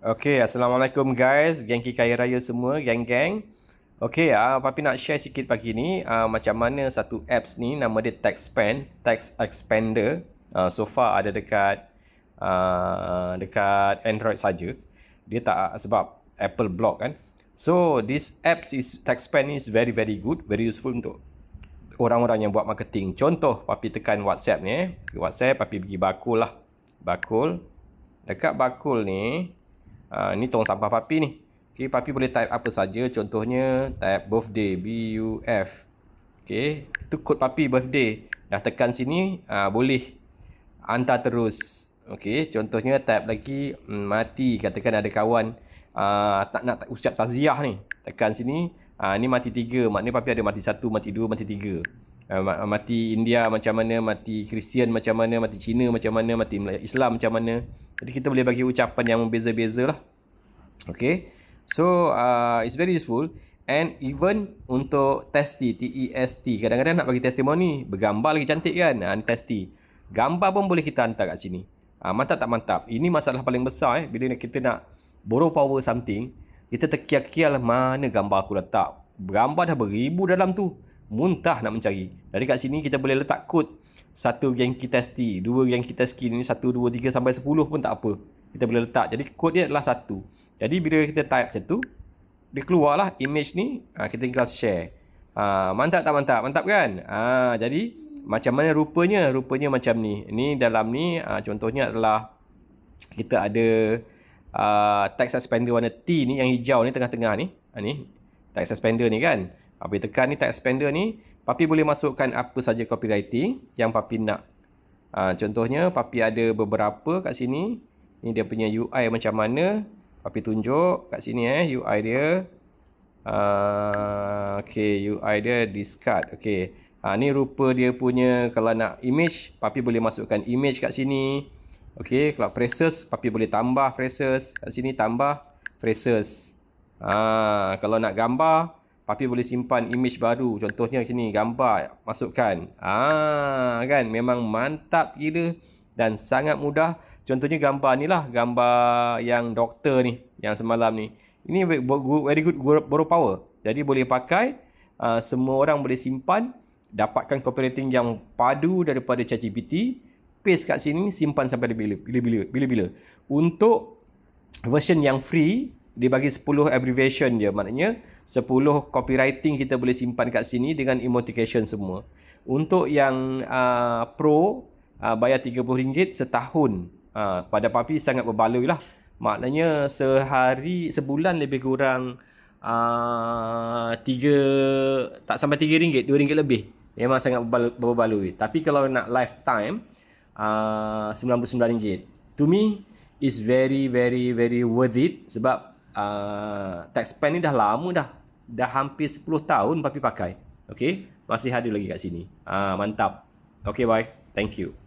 Okay, Assalamualaikum guys. Gengki Kaya Raya semua, geng-geng. Okay, uh, Papi nak share sikit pagi ni uh, macam mana satu apps ni nama dia TaxPan, Tax Expander. Uh, so far ada dekat uh, dekat Android saja. Dia tak uh, sebab Apple block kan. So this apps is TaxPan is very very good, very useful untuk orang-orang yang buat marketing. Contoh Papi tekan WhatsApp ni. Eh. WhatsApp Papi pergi bakul lah. Bakul. Dekat bakul ni, Ah, ni tong sampah papi ni. Okay, papi boleh type apa saja. Contohnya type birthday B U F. Okay, itu kod papi birthday. Dah tekan sini, uh, boleh hantar terus. Okay, contohnya type lagi mm, mati. Katakan ada kawan uh, tak nak ucap taziah ni. Tekan sini, uh, ni mati tiga. Maknanya papi ada mati satu, mati dua, mati tiga uh, mati India macam mana, mati Kristian macam mana, mati Cina macam mana, mati Islam macam mana. Jadi kita boleh bagi ucapan yang berbeza-beza lah. Okay. So, uh, it's very useful. And even untuk testi, T-E-S-T. Kadang-kadang nak bagi testimoni, bergambar lagi cantik kan? And ah, testi. Gambar pun boleh kita hantar kat sini. Uh, mantap tak mantap? Ini masalah paling besar eh. Bila kita nak borrow power something, kita terkial-kial lah mana gambar aku letak. Gambar dah beribu dalam tu muntah nak mencari. Dan dekat sini kita boleh letak kod satu yang kita testi, dua yang kita skin ini satu, dua, tiga sampai sepuluh pun tak apa. Kita boleh letak. Jadi kod dia adalah satu. Jadi bila kita type macam tu, dia keluarlah image ni. Ha, kita tinggal share. Ha, mantap tak mantap? Mantap kan? Ha, jadi macam mana rupanya? Rupanya macam ni. ini dalam ni ha, contohnya adalah kita ada uh, text suspender warna T ni yang hijau ni tengah-tengah ni. Ha, ni text suspender ni kan. Apabila tekan ni tak expander ni, Papi boleh masukkan apa saja copywriting yang Papi nak. Ha, contohnya, Papi ada beberapa kat sini. Ini dia punya UI macam mana. Papi tunjuk kat sini eh, UI dia. Uh, okay, UI dia discard. Okay. Ha, ni rupa dia punya kalau nak image, Papi boleh masukkan image kat sini. Okay, kalau phrases, Papi boleh tambah phrases. Kat sini tambah phrases. Ha, kalau nak gambar, Papi boleh simpan image baru. Contohnya sini gambar masukkan. Ah kan memang mantap gila dan sangat mudah. Contohnya gambar ni lah. Gambar yang doktor ni. Yang semalam ni. Ini very good borrow power. Jadi boleh pakai. Uh, semua orang boleh simpan. Dapatkan copywriting yang padu daripada ChatGPT. Paste kat sini. Simpan sampai bila-bila. Untuk version yang free dia bagi 10 abbreviation dia maknanya 10 copywriting kita boleh simpan kat sini dengan emoticon semua untuk yang uh, pro uh, bayar RM30 setahun uh, pada papi sangat berbaloi lah maknanya sehari sebulan lebih kurang uh, 3 tak sampai RM3 RM2 lebih memang sangat berbaloi tapi kalau nak lifetime RM99 uh, to me is very very very worth it sebab uh, ah, Taxpan ni dah lama dah Dah hampir 10 tahun Papi pakai Okay Masih ada lagi kat sini uh, Mantap Okay bye Thank you